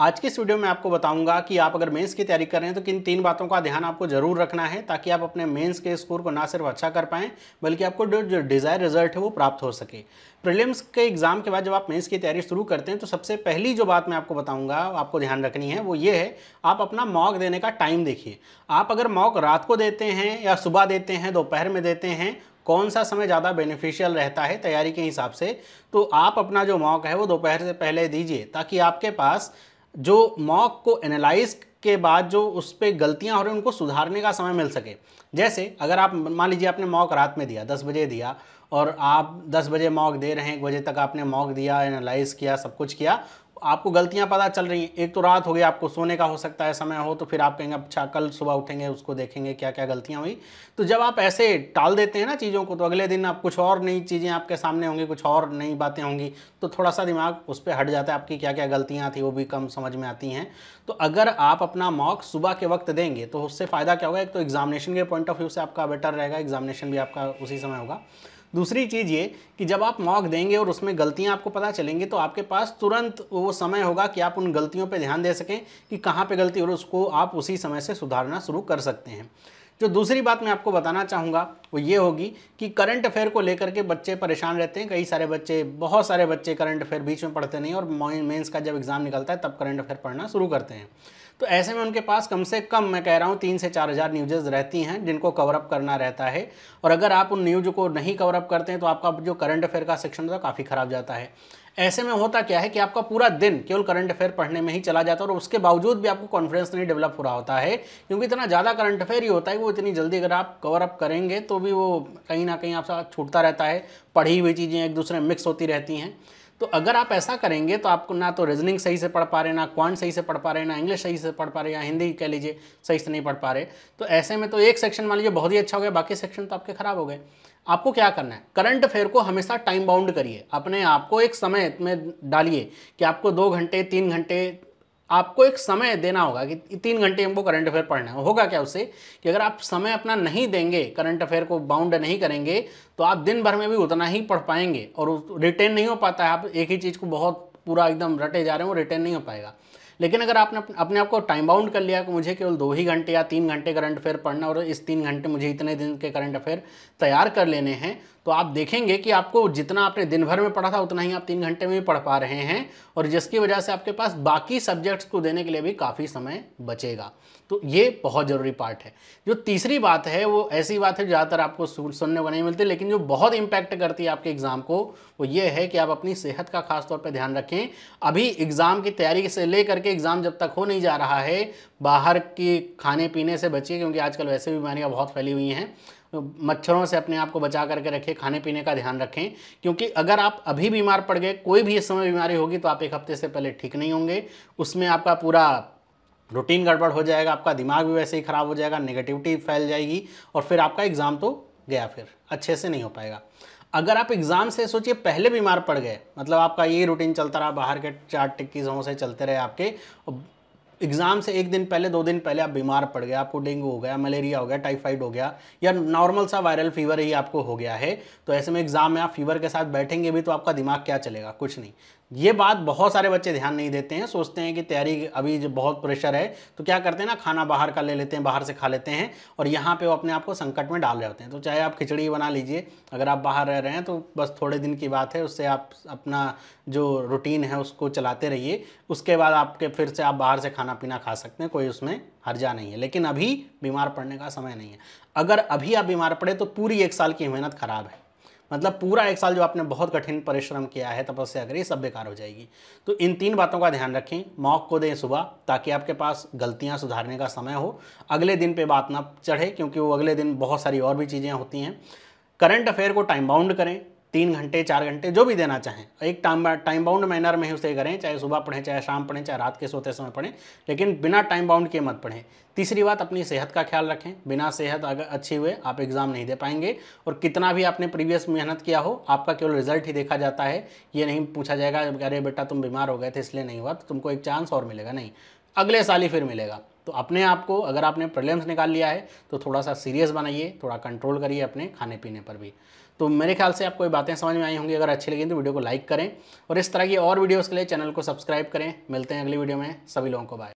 आज के इस वीडियो में आपको बताऊंगा कि आप अगर मेंस की तैयारी कर रहे हैं तो किन तीन बातों का ध्यान आपको जरूर रखना है ताकि आप अपने मेंस के स्कोर को ना सिर्फ अच्छा कर पाएँ बल्कि आपको जो डिज़ायर रिजल्ट है वो प्राप्त हो सके प्रीलिम्स के एग्ज़ाम के बाद जब आप मेंस की तैयारी शुरू करते हैं तो सबसे पहली जो बात मैं आपको बताऊंगा आपको ध्यान रखनी है वो ये है आप अपना मॉक देने का टाइम देखिए आप अगर मॉक रात को देते हैं या सुबह देते हैं दोपहर में देते हैं कौन सा समय ज़्यादा बेनिफिशियल रहता है तैयारी के हिसाब से तो आप अपना जो मॉक है वो दोपहर से पहले दीजिए ताकि आपके पास जो मॉक को एनालाइज के बाद जो उस पर गलतियाँ हो रही उनको सुधारने का समय मिल सके जैसे अगर आप मान लीजिए आपने मॉक रात में दिया दस बजे दिया और आप 10 बजे मॉक दे रहे हैं एक बजे तक आपने मॉक दिया एनालाइज किया सब कुछ किया आपको गलतियां पता चल रही हैं एक तो रात हो गई आपको सोने का हो सकता है समय हो तो फिर आप कहेंगे अच्छा कल सुबह उठेंगे उसको देखेंगे क्या क्या गलतियां हुई तो जब आप ऐसे टाल देते हैं ना चीज़ों को तो अगले दिन आप कुछ और नई चीज़ें आपके सामने होंगी कुछ और नई बातें होंगी तो थोड़ा सा दिमाग उस पर हट जाता है आपकी क्या क्या गलतियाँ थी वो भी कम समझ में आती हैं तो अगर आप अपना मॉक सुबह के वक्त देंगे तो उससे फ़ायदा क्या होगा एक तो एग्जामिनेशन के पॉइंट ऑफ व्यू से आपका बेटर रहेगा एग्जामिनेशन भी आपका उसी समय होगा दूसरी चीज़ ये कि जब आप मॉक देंगे और उसमें गलतियां आपको पता चलेंगी तो आपके पास तुरंत वो समय होगा कि आप उन गलतियों पे ध्यान दे सकें कि कहाँ पे गलती और उसको आप उसी समय से सुधारना शुरू कर सकते हैं जो दूसरी बात मैं आपको बताना चाहूँगा वो ये होगी कि करंट अफेयर को लेकर के बच्चे परेशान रहते हैं कई सारे बच्चे बहुत सारे बच्चे करंट अफेयर बीच में पढ़ते नहीं और मेंस का जब एग्ज़ाम निकलता है तब करंट अफेयर पढ़ना शुरू करते हैं तो ऐसे में उनके पास कम से कम मैं कह रहा हूँ तीन से चार हज़ार न्यूजेज रहती हैं जिनको कवरअप करना रहता है और अगर आप उन न्यूज को नहीं कवरअप करते हैं तो आपका जो करंट अफेयर का सेक्शन होता है काफ़ी ख़राब जाता है ऐसे में होता क्या है कि आपका पूरा दिन केवल करंट अफेयर पढ़ने में ही चला जाता है और उसके बावजूद भी आपको कॉन्फिडेंस नहीं डेवलप हो रहा होता है क्योंकि इतना ज़्यादा करंट अफेयर ही होता है वो इतनी जल्दी अगर आप कवर अप करेंगे तो भी वो कहीं ना कहीं आपसे छूटता रहता है पढ़ी हुई चीज़ें एक दूसरे मिक्स होती रहती हैं तो अगर आप ऐसा करेंगे तो आपको ना तो रीजनिंग सही से पढ़ पा रहे ना क्वांट सही से पढ़ पा रहे ना इंग्लिश सही से पढ़ पा रहे या हिंदी कह लीजिए सही से नहीं पढ़ पा रहे तो ऐसे में तो एक सेक्शन मान लीजिए बहुत ही अच्छा हो गया बाकी सेक्शन तो आपके खराब हो गए आपको क्या करना है करंट अफेयर को हमेशा टाइम बाउंड करिए अपने आप को एक समय में डालिए कि आपको दो घंटे तीन घंटे आपको एक समय देना होगा कि तीन घंटे हमको करंट अफेयर पढ़ना है होगा क्या उससे कि अगर आप समय अपना नहीं देंगे करंट अफेयर को बाउंड नहीं करेंगे तो आप दिन भर में भी उतना ही पढ़ पाएंगे और रिटेन नहीं हो पाता है आप एक ही चीज़ को बहुत पूरा एकदम रटे जा रहे हो रिटेन नहीं हो पाएगा लेकिन अगर आपने अपने आप को टाइम बाउंड कर लिया कि मुझे केवल दो ही घंटे या तीन घंटे करंट अफेयर पढ़ना और इस तीन घंटे मुझे इतने दिन के करंट अफेयर तैयार कर लेने हैं तो आप देखेंगे कि आपको जितना आपने दिन भर में पढ़ा था उतना ही आप तीन घंटे में भी पढ़ पा रहे हैं और जिसकी वजह से आपके पास बाकी सब्जेक्ट्स को देने के लिए भी काफ़ी समय बचेगा तो ये बहुत ज़रूरी पार्ट है जो तीसरी बात है वो ऐसी बात है ज़्यादातर आपको सुनने को नहीं मिलती लेकिन जो बहुत इम्पैक्ट करती है आपके एग्ज़ाम को वो ये है कि आप अपनी सेहत का खासतौर पर ध्यान रखें अभी एग्ज़ाम की तैयारी से लेकर के एग्ज़ाम जब तक हो नहीं जा रहा है बाहर के खाने पीने से बचिए क्योंकि आजकल वैसे बीमारियाँ बहुत फैली हुई हैं मच्छरों से अपने आप को बचा करके रखें खाने पीने का ध्यान रखें क्योंकि अगर आप अभी बीमार पड़ गए कोई भी इस समय बीमारी होगी तो आप एक हफ्ते से पहले ठीक नहीं होंगे उसमें आपका पूरा रूटीन गड़बड़ हो जाएगा आपका दिमाग भी वैसे ही ख़राब हो जाएगा नेगेटिविटी फैल जाएगी और फिर आपका एग्ज़ाम तो गया फिर अच्छे से नहीं हो पाएगा अगर आप एग्ज़ाम से सोचिए पहले बीमार पड़ गए मतलब आपका ये रूटीन चलता रहा बाहर के चार टिक्की से चलते रहे आपके एग्ज़ाम से एक दिन पहले दो दिन पहले आप बीमार पड़ गए आपको डेंगू हो गया मलेरिया हो गया टाइफाइड हो गया या नॉर्मल सा वायरल फीवर ही आपको हो गया है तो ऐसे में एग्ज़ाम में आप फीवर के साथ बैठेंगे भी तो आपका दिमाग क्या चलेगा कुछ नहीं ये बात बहुत सारे बच्चे ध्यान नहीं देते हैं सोचते हैं कि तैयारी अभी जो बहुत प्रेशर है तो क्या करते हैं ना खाना बाहर का ले लेते हैं बाहर से खा लेते हैं और यहाँ पे वो अपने आप को संकट में डाल जाते हैं तो चाहे आप खिचड़ी बना लीजिए अगर आप बाहर रह रहे हैं तो बस थोड़े दिन की बात है उससे आप अपना जो रूटीन है उसको चलाते रहिए उसके बाद आपके फिर से आप बाहर से खाना खाना पीना खा सकते हैं कोई उसमें हर्जा नहीं है लेकिन अभी बीमार पड़ने का समय नहीं है अगर अभी आप बीमार पड़े तो पूरी एक साल की मेहनत खराब है मतलब पूरा एक साल जो आपने बहुत कठिन परिश्रम किया है तपस्या करी सब बेकार हो जाएगी तो इन तीन बातों का ध्यान रखें मौक को दें सुबह ताकि आपके पास गलतियां सुधारने का समय हो अगले दिन पे बात ना चढ़े क्योंकि वो अगले दिन बहुत सारी और भी चीज़ें होती हैं करंट अफेयर को टाइम बाउंड करें तीन घंटे चार घंटे जो भी देना चाहें एक टाइम टाइम बाउंड मैनर में ही उसे करें चाहे सुबह पढ़ें चाहे शाम पढ़ें चाहे रात के सोते समय पढ़ें लेकिन बिना टाइम बाउंड के मत पढ़ें तीसरी बात अपनी सेहत का ख्याल रखें बिना सेहत अगर अच्छी हुए आप एग्ज़ाम नहीं दे पाएंगे और कितना भी आपने प्रीवियस मेहनत किया हो आपका केवल रिजल्ट ही देखा जाता है ये नहीं पूछा जाएगा अरे बेटा तुम बीमार हो गए थे इसलिए नहीं हुआ तो तुमको एक चांस और मिलेगा नहीं अगले साल ही फिर मिलेगा तो अपने आप को अगर आपने प्रॉब्लम्स निकाल लिया है तो थोड़ा सा सीरियस बनाइए थोड़ा कंट्रोल करिए अपने खाने पीने पर भी तो मेरे ख्याल से आपको ये बातें समझ में आई होंगी अगर अच्छी लगी तो वीडियो को लाइक करें और इस तरह की और वीडियोज़ के लिए चैनल को सब्सक्राइब करें मिलते हैं अगली वीडियो में सभी लोगों को बाय